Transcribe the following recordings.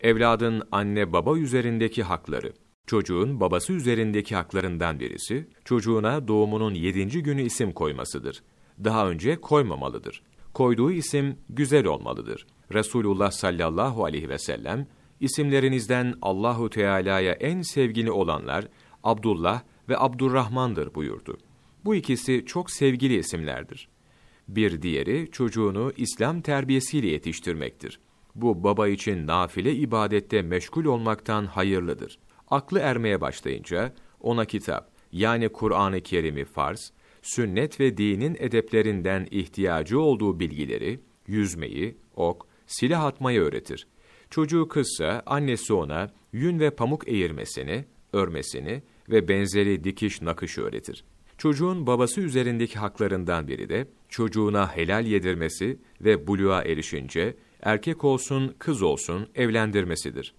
evladın anne baba üzerindeki hakları. Çocuğun babası üzerindeki haklarından birisi, çocuğuna doğumunun yedinci günü isim koymasıdır. Daha önce koymamalıdır. Koyduğu isim güzel olmalıdır. Resulullah sallallahu aleyhi ve sellem, isimlerinizden Allahu Teala'ya en sevgili olanlar Abdullah ve Abdurrahman'dır buyurdu. Bu ikisi çok sevgili isimlerdir. Bir diğeri çocuğunu İslam terbiyesiyle yetiştirmektir. Bu baba için nafile ibadette meşgul olmaktan hayırlıdır. Aklı ermeye başlayınca ona kitap yani Kur'an-ı Kerim'i farz, sünnet ve dinin edeplerinden ihtiyacı olduğu bilgileri, yüzmeyi, ok, silah atmayı öğretir. Çocuğu kızsa annesi ona yün ve pamuk eğirmesini, örmesini ve benzeri dikiş nakış öğretir. Çocuğun babası üzerindeki haklarından biri de çocuğuna helal yedirmesi ve buluğa erişince erkek olsun kız olsun evlendirmesidir.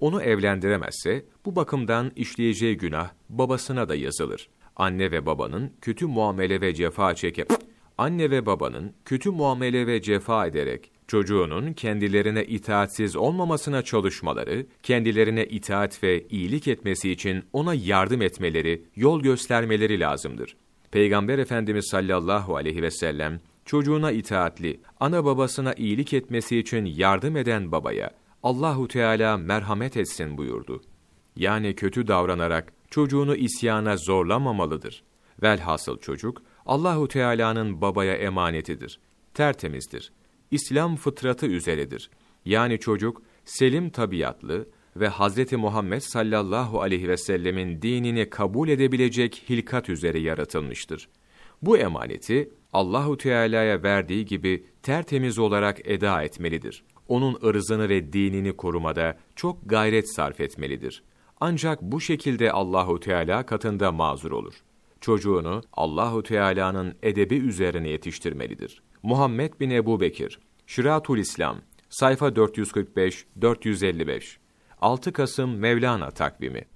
Onu evlendiremezse bu bakımdan işleyeceği günah babasına da yazılır. Anne ve babanın kötü muamele ve cefa çekip anne ve babanın kötü muamele ve cefa ederek çocuğunun kendilerine itaatsiz olmamasına çalışmaları, kendilerine itaat ve iyilik etmesi için ona yardım etmeleri, yol göstermeleri lazımdır. Peygamber Efendimiz sallallahu aleyhi ve sellem çocuğuna itaatli, ana babasına iyilik etmesi için yardım eden babaya Allahu Teala merhamet etsin buyurdu. Yani kötü davranarak çocuğunu isyana zorlamamalıdır. Velhasıl çocuk Allahu Teala'nın babaya emanetidir. Tertemizdir. İslam fıtratı üzeredir. Yani çocuk selim tabiatlı ve Hazreti Muhammed sallallahu aleyhi ve sellemin dinini kabul edebilecek hilkat üzere yaratılmıştır.'' bu emaneti Allahu Teala'ya verdiği gibi tertemiz olarak eda etmelidir. Onun ırzını ve dinini korumada çok gayret sarf etmelidir. Ancak bu şekilde Allahu Teala katında mazur olur. Çocuğunu Allahu Teala'nın edebi üzerine yetiştirmelidir. Muhammed bin Ebu Bekir, Şiratul İslam, sayfa 445-455, 6 Kasım Mevlana takvimi.